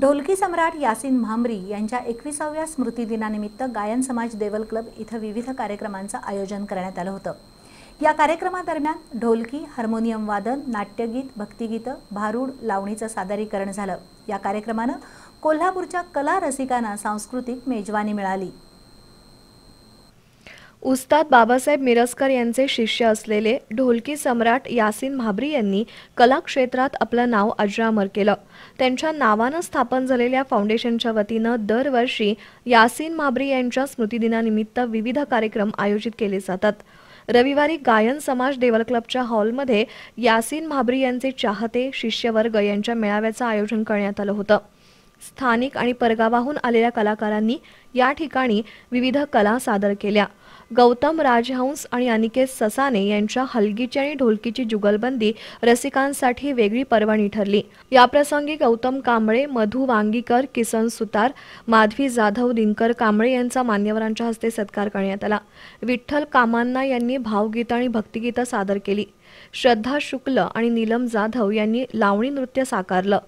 ढोलकी सम्राट यासिन भामरी यांच्या एकविसाव्या स्मृतिदिनानिमित्त गायन समाज देवल क्लब इथं विविध कार्यक्रमांचं आयोजन करण्यात आलं होतं या कार्यक्रमादरम्यान ढोलकी हार्मोनियम वादन नाट्यगीत भक्तिगीतं भारूड लावणीचं सादरीकरण झालं या कार्यक्रमानं कोल्हापूरच्या कला रसिकांना सांस्कृतिक मेजवानी मिळाली उस्ताद बाबासाहेब मिरसकर यांचे शिष्य असलेले ढोलकी सम्राट यासिन म्हाबरी यांनी कला क्षेत्रात आपलं नाव अजरामर केलं त्यांच्या नावानं स्थापन झालेल्या फाउंडेशनच्या वतीनं दरवर्षी यासिन म्हाबरी यांच्या स्मृतिदिनानिमित्त विविध कार्यक्रम आयोजित केले जातात रविवारी गायन समाज देवल क्लबच्या हॉलमध्ये यासिन म्हाबरी यांचे चाहते शिष्यवर्ग यांच्या मेळाव्याचं आयोजन करण्यात आलं होतं स्थानिक आणि परगावाहून आलेल्या कलाकारांनी या ठिकाणी विविध कला सादर केल्या गौतम राजहंस आणि अनिकेत ससाने यांच्या हलगीची आणि ढोलकीची जुगलबंदी रसिकांसाठी वेगळी पर्वणी ठरली याप्रसंगी गौतम कांबळे मधु वांगीकर किसन सुतार माधवी जाधव दिनकर कांबळे यांचा मान्यवरांच्या हस्ते सत्कार करण्यात आला विठ्ठल कामांना यांनी भावगीतं आणि भक्तिगीतं सादर केली श्रद्धा शुक्ल आणि नीलम जाधव यांनी लावणी नृत्य साकारलं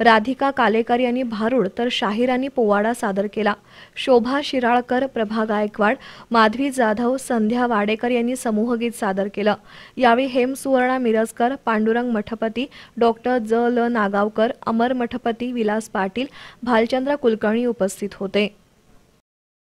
राधिका कालेकर यांनी भारूड तर शाहिरांनी पोवाडा सादर केला शोभा शिराळकर प्रभा गायकवाड माधवी जाधव संध्या वाडेकर यांनी समूहगीत सादर केलं यावेळी हेम सुवर्णा मिरजकर पांडुरंग मठपती डॉक्टर ज ल नागावकर अमर मठपती विलास पाटील भालचंद्र कुलकर्णी उपस्थित होते